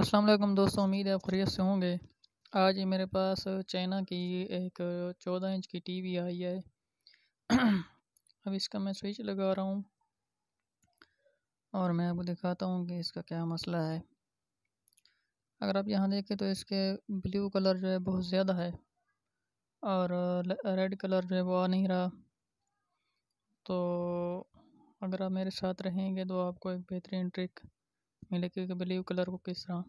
अस्सलाम वालेकुम दोस्तों उम्मीद है आप खरीत से होंगे आज ही मेरे पास चाइना की एक चौदह इंच की टीवी आई है अब इसका मैं स्विच लगा रहा हूँ और मैं आपको दिखाता हूँ कि इसका क्या मसला है अगर आप यहाँ देखें तो इसके ब्लू कलर जो है बहुत ज़्यादा है और रेड कलर जो है वो आ नहीं रहा तो अगर आप मेरे साथ रहेंगे तो आपको एक बेहतरीन ट्रिक मिले के ब्लू कलर को किस तरह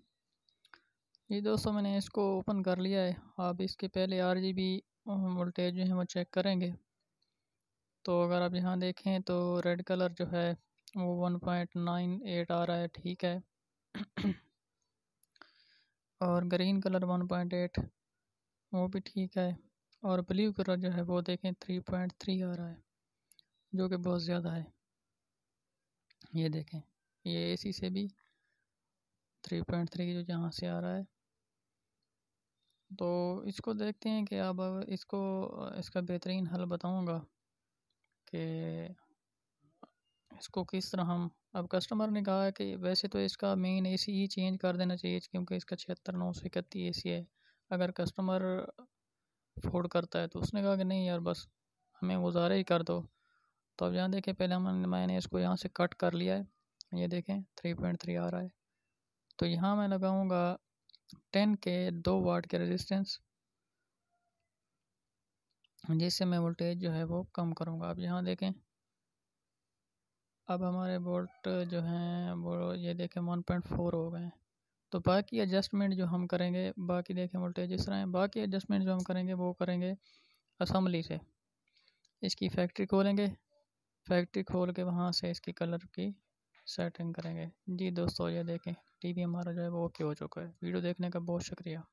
ये दोस्तों मैंने इसको ओपन कर लिया है आप इसके पहले आर जी बी वोल्टेज जो है वो चेक करेंगे तो अगर आप यहाँ देखें तो रेड कलर जो है वो वन पॉइंट नाइन एट आ रहा है ठीक है और green colour one point eight वो भी ठीक है और ब्लू कलर जो है वो देखें थ्री पॉइंट थ्री आ रहा है जो कि बहुत ज़्यादा है ये देखें ये एसी से भी थ्री पॉइंट थ्री जो यहाँ से आ रहा है तो इसको देखते हैं कि अब इसको इसका बेहतरीन हल बताऊंगा कि इसको किस तरह हम अब कस्टमर ने कहा है कि वैसे तो इसका मेन एसी ही चेंज कर देना चाहिए क्योंकि इसका छिहत्तर नौ सौ इकतीस ए सी है अगर कस्टमर फोर्ड करता है तो उसने कहा कि नहीं यार बस हमें गुजारा ही कर दो तो अब यहाँ देखें पहले हम मैंने इसको यहाँ से कट कर लिया है ये देखें थ्री पॉइंट थ्री आ रहा है तो यहाँ मैं लगाऊंगा टेन के दो वाट के रेजिस्टेंस जिससे मैं वोल्टेज जो है वो कम करूँगा आप यहाँ देखें अब हमारे वोल्ट जो हैं वो ये देखें वन पॉइंट फोर हो गए तो बाकी एडजस्टमेंट जो हम करेंगे बाकी देखें वोल्टेज इस तरह हैं बाकी एडजस्टमेंट जो हम करेंगे वो करेंगे असम्बली से इसकी फैक्ट्री खोलेंगे फैक्ट्री खोल के वहाँ से इसकी कलर की सेटिंग करेंगे जी दोस्तों ये देखें टीवी हमारा जो है वो ओके हो चुका है वीडियो देखने का बहुत शुक्रिया